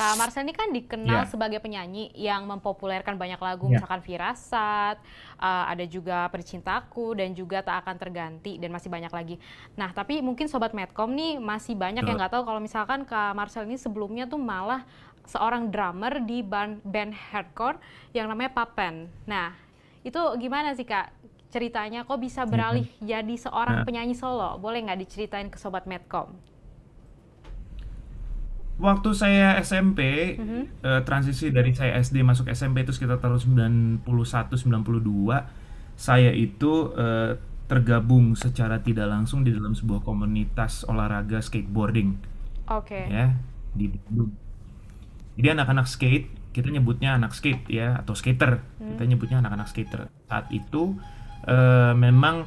Kak Marcel ini kan dikenal yeah. sebagai penyanyi yang mempopulerkan banyak lagu, yeah. misalkan Firasat, uh, ada juga Percintaku, dan juga Tak Akan Terganti, dan masih banyak lagi. Nah, tapi mungkin Sobat Medcom nih masih banyak Betul. yang nggak tahu kalau misalkan Kak Marcel ini sebelumnya tuh malah seorang drummer di band, band hardcore yang namanya Papen. Nah, itu gimana sih Kak ceritanya? Kok bisa beralih mm -hmm. jadi seorang nah. penyanyi solo? Boleh nggak diceritain ke Sobat Medcom? waktu saya SMP mm-hmm. uh, transisi dari saya SD masuk SMP itu sekitar tahun 91, 92, saya itu, uh, tergabung secara tidak langsung di dalam sebuah komunitas olahraga skateboarding, Oke. ya, di Bandung. Jadi anak-anak skate, kita nyebutnya anak skate ya, atau skater, kita mm. nyebutnya anak-anak skater. Saat itu, uh, memang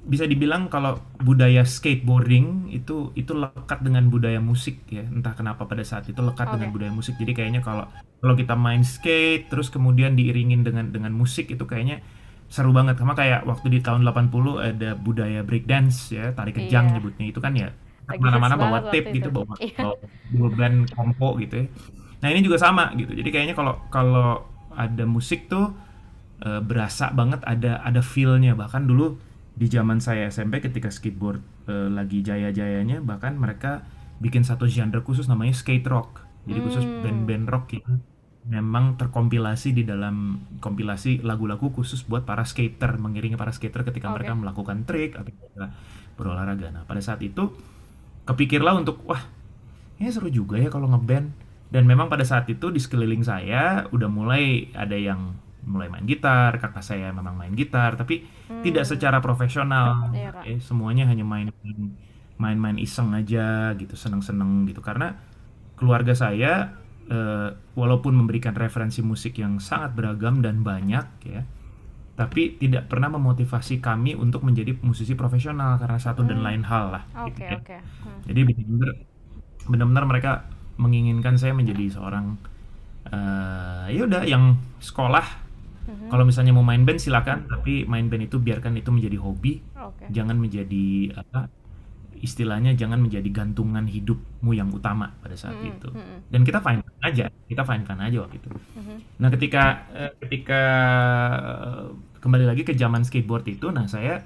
bisa dibilang kalau budaya skateboarding itu itu lekat dengan budaya musik ya entah kenapa pada saat itu lekat okay. dengan budaya musik jadi kayaknya kalau kalau kita main skate terus kemudian diiringin dengan dengan musik itu kayaknya seru banget sama kayak waktu di tahun 80 ada budaya breakdance ya tari kejang yeah. nyebutnya itu kan ya mana-mana bawa tape gitu bawa yeah. bawa band kompo gitu ya nah ini juga sama gitu jadi kayaknya kalau kalau ada musik tuh eh, berasa banget ada ada feelnya bahkan dulu di zaman saya SMP ketika skateboard e, lagi jaya-jayanya bahkan mereka bikin satu genre khusus namanya skate rock jadi khusus hmm. band-band rock yang memang terkompilasi di dalam kompilasi lagu-lagu khusus buat para skater mengiringi para skater ketika okay. mereka melakukan trik atau berolahraga nah pada saat itu kepikirlah untuk wah ini seru juga ya kalau ngeband dan memang pada saat itu di sekeliling saya udah mulai ada yang mulai main gitar, kakak saya memang main gitar, tapi hmm. tidak secara profesional. Ya, eh, semuanya hanya main main iseng aja gitu, seneng-seneng gitu. Karena keluarga saya eh, walaupun memberikan referensi musik yang sangat beragam dan banyak ya, tapi tidak pernah memotivasi kami untuk menjadi musisi profesional karena satu hmm. dan lain hal lah. Oke, okay, gitu, oke. Ya. Okay. Hmm. Jadi benar-benar benar-benar mereka menginginkan saya menjadi seorang uh, ya udah yang sekolah hmm Kalau misalnya mau main band silakan, tapi main band itu biarkan itu menjadi hobi, okay. jangan menjadi apa istilahnya jangan menjadi gantungan hidupmu yang utama pada saat mm-hmm. itu. Mm-hmm. Dan kita fine aja, kita fine kan aja waktu itu. Mm-hmm. Nah ketika eh, ketika eh, kembali lagi ke zaman skateboard itu, nah saya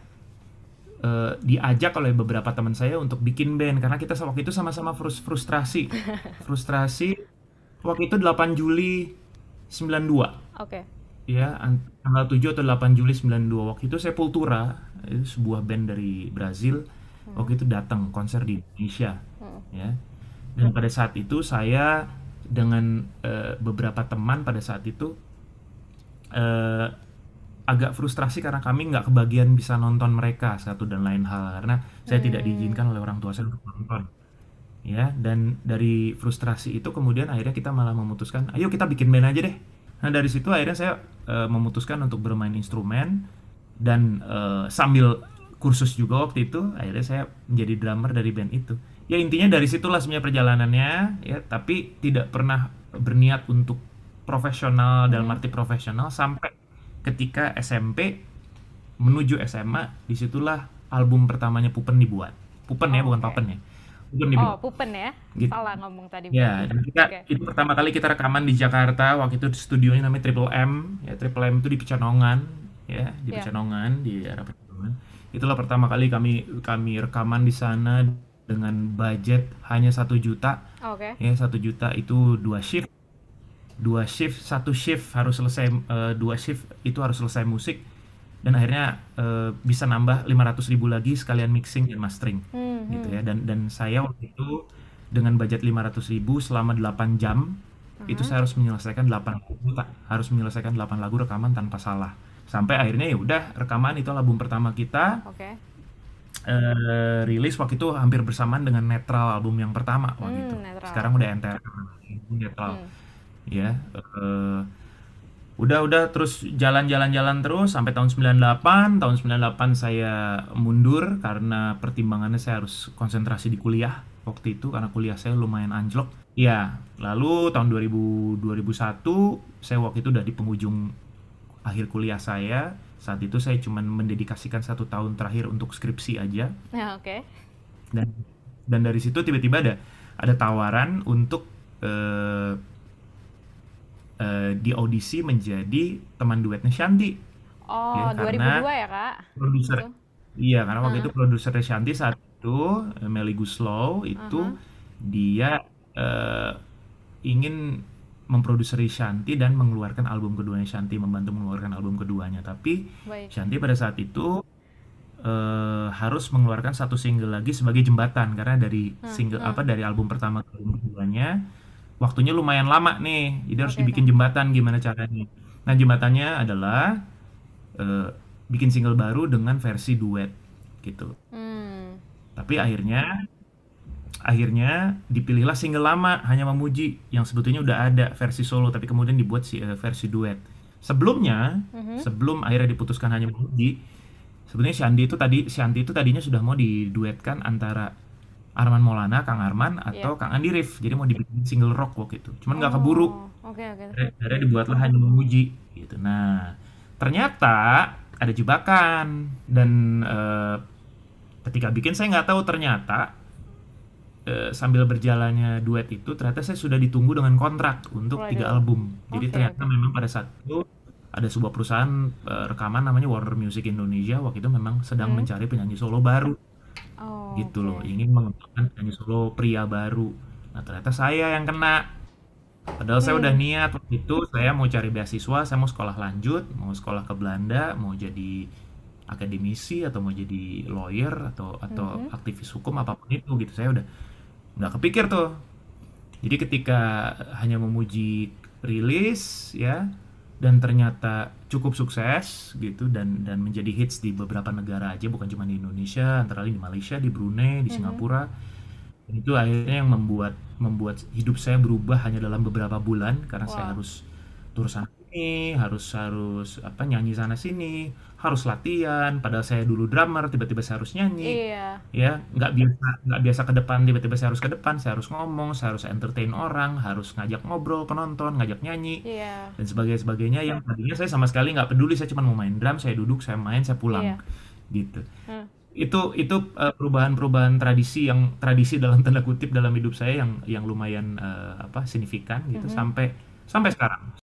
eh, diajak oleh beberapa teman saya untuk bikin band karena kita waktu itu sama-sama frustrasi. Frustrasi waktu itu 8 Juli 92. Oke. Okay ya tanggal 7 atau 8 Juli 92 waktu itu Sepultura itu sebuah band dari Brazil hmm. waktu itu datang konser di Indonesia hmm. ya dan hmm. pada saat itu saya dengan uh, beberapa teman pada saat itu uh, agak frustrasi karena kami nggak kebagian bisa nonton mereka satu dan lain hal karena saya tidak hmm. diizinkan oleh orang tua saya untuk nonton ya dan dari frustrasi itu kemudian akhirnya kita malah memutuskan ayo kita bikin band aja deh Nah dari situ akhirnya saya uh, memutuskan untuk bermain instrumen dan uh, sambil kursus juga waktu itu akhirnya saya menjadi drummer dari band itu. Ya intinya dari situlah sebenarnya perjalanannya ya tapi tidak pernah berniat untuk profesional dalam iya. arti profesional sampai ketika SMP menuju SMA disitulah album pertamanya Pupen dibuat. Pupen ya, oh, ya bukan okay. Papen ya. Pupen di Oh, Pupen ya. Gitu. Salah ngomong tadi. Ya, iya. dan kita okay. itu pertama kali kita rekaman di Jakarta. Waktu itu studionya namanya Triple M. Ya, Triple M itu di Pecenongan, ya, di yeah. Pecenongan, di arah Pecenongan. Itulah pertama kali kami kami rekaman di sana dengan budget hanya satu juta. Oke. Okay. Ya, satu juta itu dua shift. Dua shift, satu shift harus selesai uh, dua shift itu harus selesai musik dan akhirnya uh, bisa nambah 500 ribu lagi sekalian mixing dan mastering. Hmm hmm gitu ya hmm. dan dan saya waktu itu dengan budget 500 ribu selama 8 jam mm-hmm. itu saya harus menyelesaikan 8 lagu tak harus menyelesaikan 8 lagu rekaman tanpa salah sampai akhirnya ya udah rekaman itu album pertama kita okay. Uh, eh, rilis waktu itu hampir bersamaan dengan netral album yang pertama waktu mm, itu netral. sekarang udah NTR netral mm. ya uh, udah udah terus jalan-jalan-jalan terus sampai tahun 98 tahun 98 saya mundur karena pertimbangannya saya harus konsentrasi di kuliah waktu itu karena kuliah saya lumayan anjlok ya lalu tahun 2000 2001 saya waktu itu udah di penghujung akhir kuliah saya saat itu saya cuma mendedikasikan satu tahun terakhir untuk skripsi aja ya, oke okay. dan dan dari situ tiba-tiba ada ada tawaran untuk eh, Eh, di audisi menjadi teman duetnya Shanti. Oh, ya, 2002 ya, Kak? Produser. Iya, karena waktu uh itu produsernya Shanti saat itu eh, Melly Guslow itu uh -huh. dia uh, ingin memproduseri Shanti dan mengeluarkan album keduanya Shanti membantu mengeluarkan album keduanya tapi Baik. Shanti pada saat itu uh, harus mengeluarkan satu single lagi sebagai jembatan karena dari single hmm, hmm. apa dari album pertama ke album keduanya waktunya lumayan lama nih jadi harus dibikin okay. jembatan gimana caranya nah jembatannya adalah uh, bikin single baru dengan versi duet gitu Hmm. tapi akhirnya akhirnya dipilihlah single lama hanya memuji yang sebetulnya udah ada versi solo tapi kemudian dibuat si, uh, versi duet sebelumnya mhm. sebelum akhirnya diputuskan hanya memuji sebetulnya Shanti itu tadi Shanti itu tadinya sudah mau diduetkan antara Arman Maulana, Kang Arman iya. atau yeah. Kang Andi Rif. Jadi mau dibikin single rock waktu itu. Cuman nggak oh. keburu. Oke okay, oke. Okay. Akhirnya dibuatlah hanya memuji gitu. Nah, ternyata ada jebakan dan uh, ketika bikin saya nggak tahu ternyata uh, sambil berjalannya duet itu ternyata saya sudah ditunggu dengan kontrak untuk Mulai tiga album. Jadi okay, ternyata memang pada saat itu ada sebuah perusahaan uh, rekaman namanya Warner Music Indonesia waktu itu memang sedang hmm. mencari penyanyi solo baru Oh, gitu okay. loh, ingin mengembangkan penyanyi solo pria baru. Nah ternyata saya yang kena. Padahal saya udah hmm. niat waktu itu saya mau cari beasiswa, saya mau sekolah lanjut, mau sekolah ke Belanda, mau jadi akademisi atau mau jadi lawyer atau atau hmm. aktivis hukum apapun itu gitu. Saya udah nggak kepikir tuh. Jadi ketika hanya memuji rilis ya, dan ternyata cukup sukses gitu dan dan menjadi hits di beberapa negara aja bukan cuma di Indonesia antara lain di Malaysia di Brunei di mhm. Singapura mm-hmm. itu akhirnya yang membuat membuat hidup saya berubah hanya dalam beberapa bulan karena wow. saya harus turun sini, harus harus apa nyanyi sana sini, harus latihan. Padahal saya dulu drummer, tiba-tiba saya harus nyanyi. Iya. Ya, nggak biasa nggak biasa ke depan, tiba-tiba saya harus ke depan, saya harus ngomong, saya harus entertain orang, harus ngajak ngobrol penonton, ngajak nyanyi, iya. dan sebagainya sebagainya. Yang tadinya saya sama sekali nggak peduli, saya cuma mau main drum, saya duduk, saya main, saya pulang, iya. gitu. Hmm itu itu eh, perubahan-perubahan tradisi yang tradisi dalam tanda kutip dalam hidup saya yang yang lumayan uh, apa signifikan gitu mm -hmm. sampai sampai sekarang